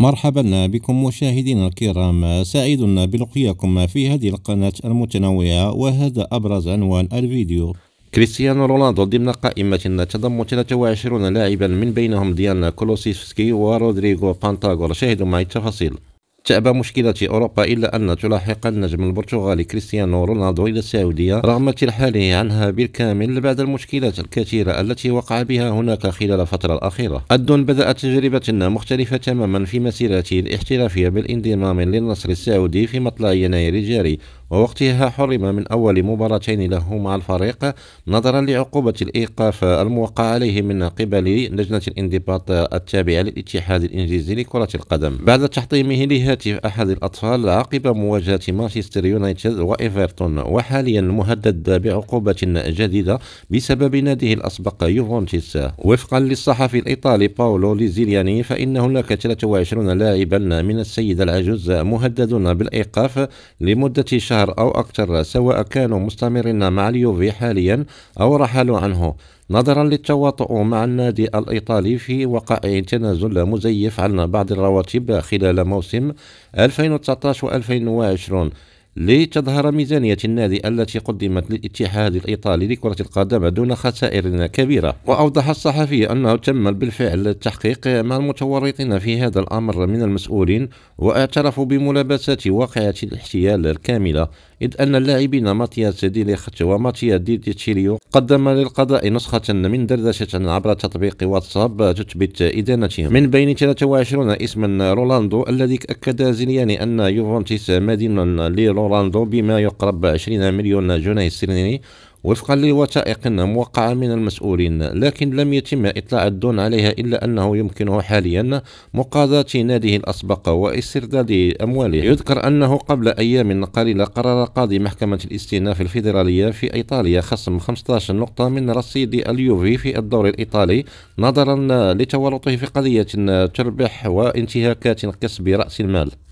مرحبا بكم مشاهدينا الكرام سعيد بلقياكم في هذه القناة المتنوعة وهذا أبرز عنوان الفيديو كريستيانو رونالدو ضمن قائمة تضم 23 لاعبا من بينهم ديان كولوسيفسكي ورودريغو بانتاغور شاهدوا معي التفاصيل تأبى مشكلة أوروبا إلا أن تلاحق النجم البرتغالي كريستيانو رونالدو إلى السعودية رغم ترحاله عنها بالكامل بعد المشكلات الكثيرة التي وقع بها هناك خلال الفترة الأخيرة الدون بدأ تجربة مختلفة تماما في مسيرته الاحترافية بالانضمام للنصر السعودي في مطلع يناير الجاري ووقتها حرم من أول مباراتين له مع الفريق نظرا لعقوبة الإيقاف الموقع عليه من قبل لجنة الانضباط التابعة للاتحاد الإنجليزي لكرة القدم بعد تحطيمه لهاتف أحد الأطفال عقب مواجهة مانشستر يونايتد وإيفرتون وحاليا مهدد بعقوبة جديدة بسبب ناديه الأسبق يوفنتوس وفقا للصحفي الإيطالي باولو ليزيلياني فإن هناك 23 لاعبا من السيدة العجوز مهددون بالإيقاف لمدة شهر شهر أو أكثر سواء كانوا مستمرين مع اليوفي حاليا أو رحلوا عنه نظرا للتواطؤ مع النادي الإيطالي في وقع تنازل مزيف عن بعض الرواتب خلال موسم 2019-2020 و لتظهر ميزانية النادي التي قدمت للاتحاد الإيطالي لكرة القدم دون خسائر كبيرة وأوضح الصحفي أنه تم بالفعل التحقيق مع المتورطين في هذا الأمر من المسؤولين واعترفوا بملابسات واقعة الاحتيال الكاملة إذ أن اللاعبين ماتياس ديليخت وماتيا دي تشيريو قدم للقضاء نسخة من دردشة عبر تطبيق واتساب تثبت إدانتهم من بين 23 اسما رولاندو الذي أكد زلياني أن يوفنتيس مدين لرولاندو اورلاندو بما يقرب 20 مليون جنيه سريني وفقا لوثائق موقعة من المسؤولين لكن لم يتم إطلاع الدون عليها إلا أنه يمكنه حاليا مقاضاة ناده الأسبق واسترداد أمواله يذكر أنه قبل أيام قليلة قرر قاضي محكمة الاستئناف الفيدرالية في إيطاليا خصم 15 نقطة من رصيد اليوفي في الدوري الإيطالي نظرا لتورطه في قضية تربح وانتهاكات كسب رأس المال